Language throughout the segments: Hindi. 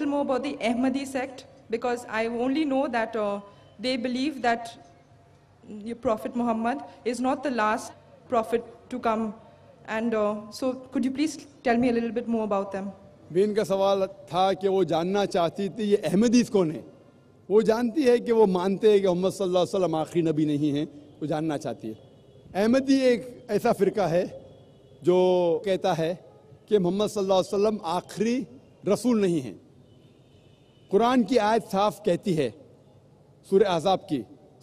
little more about the Ahmadi sect because I only know that uh, they believe that Prophet Muhammad is not the last prophet to come. And uh, so could you please tell me a little bit more about them? बीन का सवाल था कि वो जानना चाहती थी ये अहमदीस कौन है वो जानती है कि वो मानते हैं कि मोहम्मद सल्लल्लाहु अलैहि वसल्लम आखिरी नबी नहीं है वो जानना चाहती है अहमदी एक ऐसा फ़िरका है जो कहता है कि मोहम्मद सल्लल्लाहु अलैहि वसल्लम आखिरी रसूल नहीं है कुरान की आयत साफ कहती है सूर्य आज़ाब की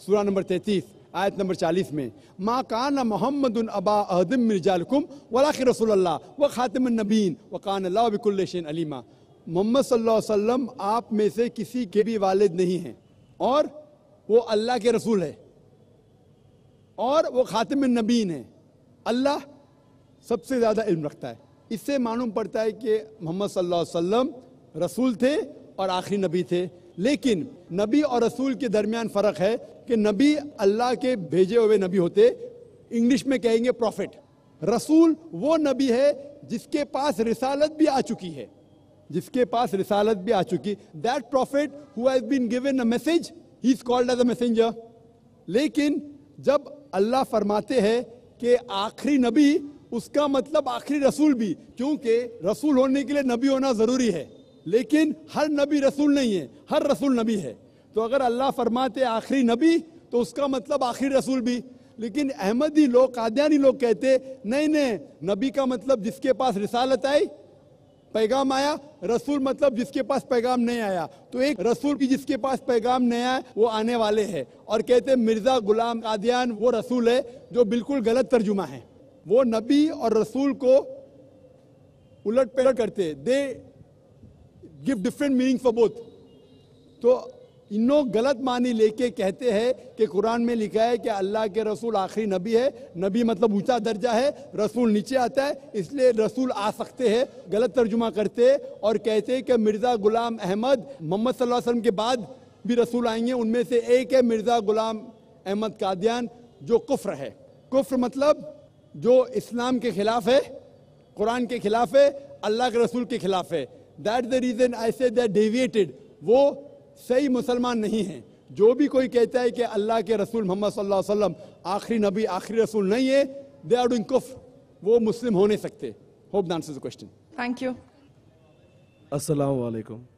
सूर्य नंबर तैतीस आयत नंबर चालीस में माँ कान मोहम्मद अबा अहदम मिर्जालकुम वलाख रसोल्ला व ख़ातम नबीन व कान अल्लाबिकुल्लिशन अलीमा मोहम्मद वसल्लम आप में से किसी के भी वालद नहीं हैं और वो अल्लाह के रसूल है और वो ख़ातम नबीन है अल्लाह सबसे ज़्यादा इल्म रखता है इससे मालूम पड़ता है कि मोहम्मद वसल्लम रसूल थे और आखिरी नबी थे लेकिन नबी और रसूल के दरमियान फ़र्क है कि नबी अल्लाह के भेजे हुए नबी होते इंग्लिश में कहेंगे प्रॉफिट रसूल वो नबी है जिसके पास रिसालत भी आ चुकी है जिसके पास रिसालत भी आ चुकी that prophet who's been given a message he is called as a messenger लेकिन जब अल्लाह फरमाते हैं कि आखिरी नबी उसका मतलब आखिरी रसूल भी क्योंकि रसूल होने के लिए नबी होना ज़रूरी है लेकिन हर नबी रसूल नहीं है हर रसूल नबी है तो अगर अल्लाह फरमाते आखिरी नबी तो उसका मतलब आखिरी रसूल भी लेकिन अहमदी लोग कादयानी लोग कहते नहीं नहीं नबी का मतलब जिसके पास रिसालत आई पैगाम आया रसूल मतलब जिसके पास पैगाम नहीं आया तो एक रसूल की जिसके पास पैगाम नहीं आया वो आने वाले हैं और कहते मिर्ज़ा गुलाम कादियान वो रसूल है जो बिल्कुल गलत तर्जुमा है वो नबी और रसूल को उलट पलट करते they give different meaning for both तो इनो गलत मानी लेके कहते हैं कि कुरान में लिखा है कि अल्लाह के रसूल आखिरी नबी है नबी मतलब ऊंचा दर्जा है रसूल नीचे आता है इसलिए रसूल आ सकते हैं गलत तर्जुमा करते हैं और कहते हैं कि मिर्ज़ा गुलाम अहमद मोहम्मद सल्लल्लाहु अलैहि वसल्लम के बाद भी रसूल आएंगे उनमें से एक है मिर्ज़ा गुलाम अहमद कादियान जो कुफ्र है कुफ्र मतलब जो इस्लाम के खिलाफ है कुरान के खिलाफ है अल्लाह के रसूल के खिलाफ है that the reason I say that deviated वो सही मुसलमान नहीं है जो भी कोई कहता है कि अल्लाह के रसूल मोहम्मद सल्लल्लाहु अलैहि वसल्लम आखिरी नबी आखिरी रसूल नहीं है दे आर डूइंग कुफ वो मुस्लिम हो नहीं सकते hope the answer question thank you अस्सलाम वालेकुम